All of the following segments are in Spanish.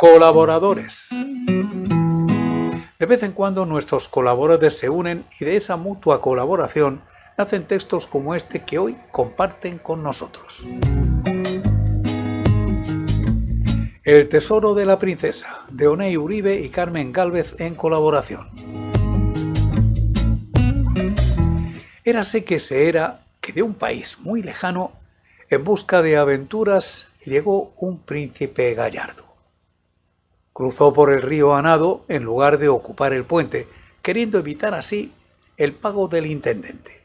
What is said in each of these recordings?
Colaboradores. De vez en cuando nuestros colaboradores se unen y de esa mutua colaboración nacen textos como este que hoy comparten con nosotros. El Tesoro de la Princesa, de Onei Uribe y Carmen Gálvez en colaboración. Érase que se era que de un país muy lejano, en busca de aventuras, llegó un príncipe gallardo. Cruzó por el río Anado en lugar de ocupar el puente, queriendo evitar así el pago del intendente.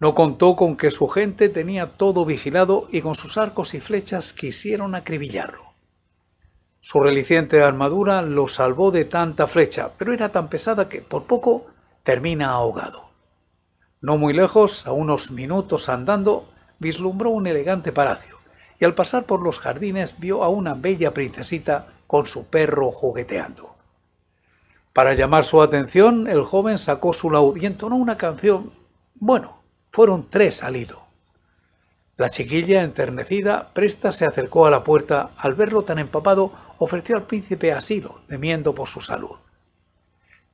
No contó con que su gente tenía todo vigilado y con sus arcos y flechas quisieron acribillarlo. Su reliciente armadura lo salvó de tanta flecha, pero era tan pesada que por poco termina ahogado. No muy lejos, a unos minutos andando, vislumbró un elegante palacio y al pasar por los jardines vio a una bella princesita con su perro jugueteando. Para llamar su atención, el joven sacó su laúd y entonó una canción. Bueno, fueron tres al La chiquilla, enternecida, presta se acercó a la puerta. Al verlo tan empapado, ofreció al príncipe asilo, temiendo por su salud.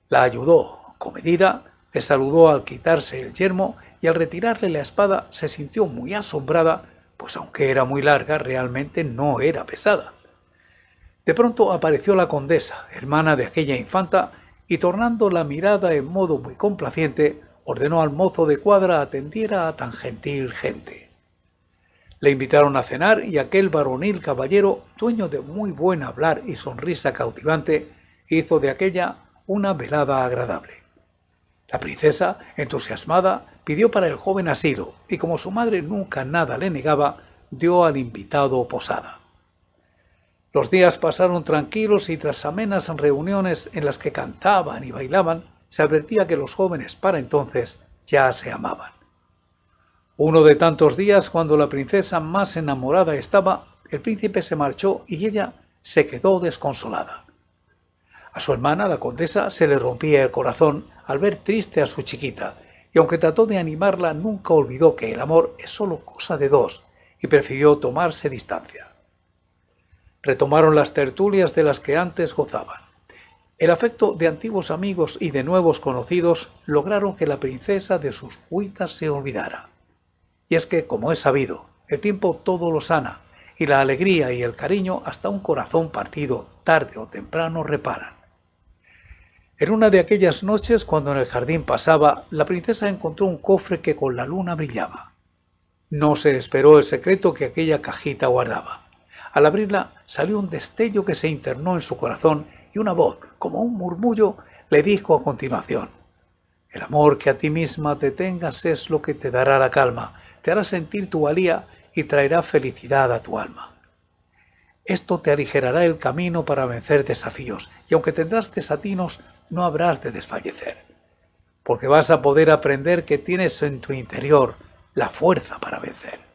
La ayudó, comedida, le saludó al quitarse el yermo y al retirarle la espada se sintió muy asombrada, pues aunque era muy larga, realmente no era pesada. De pronto apareció la condesa, hermana de aquella infanta, y tornando la mirada en modo muy complaciente, ordenó al mozo de cuadra atendiera a tan gentil gente. Le invitaron a cenar y aquel varonil caballero, dueño de muy buen hablar y sonrisa cautivante, hizo de aquella una velada agradable. La princesa, entusiasmada, pidió para el joven asilo y como su madre nunca nada le negaba, dio al invitado posada. Los días pasaron tranquilos y tras amenas reuniones en las que cantaban y bailaban, se advertía que los jóvenes para entonces ya se amaban. Uno de tantos días, cuando la princesa más enamorada estaba, el príncipe se marchó y ella se quedó desconsolada. A su hermana, la condesa, se le rompía el corazón al ver triste a su chiquita, y aunque trató de animarla, nunca olvidó que el amor es solo cosa de dos, y prefirió tomarse distancia retomaron las tertulias de las que antes gozaban. El afecto de antiguos amigos y de nuevos conocidos lograron que la princesa de sus cuitas se olvidara. Y es que, como es sabido, el tiempo todo lo sana, y la alegría y el cariño hasta un corazón partido tarde o temprano reparan. En una de aquellas noches, cuando en el jardín pasaba, la princesa encontró un cofre que con la luna brillaba. No se esperó el secreto que aquella cajita guardaba. Al abrirla salió un destello que se internó en su corazón y una voz, como un murmullo, le dijo a continuación, El amor que a ti misma te tengas es lo que te dará la calma, te hará sentir tu valía y traerá felicidad a tu alma. Esto te aligerará el camino para vencer desafíos, y aunque tendrás desatinos, no habrás de desfallecer, porque vas a poder aprender que tienes en tu interior la fuerza para vencer.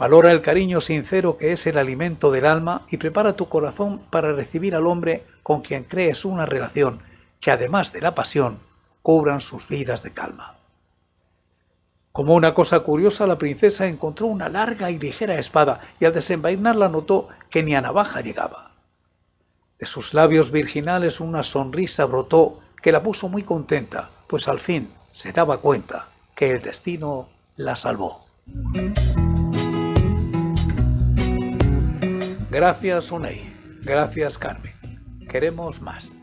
Valora el cariño sincero que es el alimento del alma y prepara tu corazón para recibir al hombre con quien crees una relación que además de la pasión, cubran sus vidas de calma. Como una cosa curiosa, la princesa encontró una larga y ligera espada y al desenvainarla notó que ni a navaja llegaba. De sus labios virginales una sonrisa brotó que la puso muy contenta, pues al fin se daba cuenta que el destino la salvó. Gracias, Unai. Gracias, Carmen. Queremos más.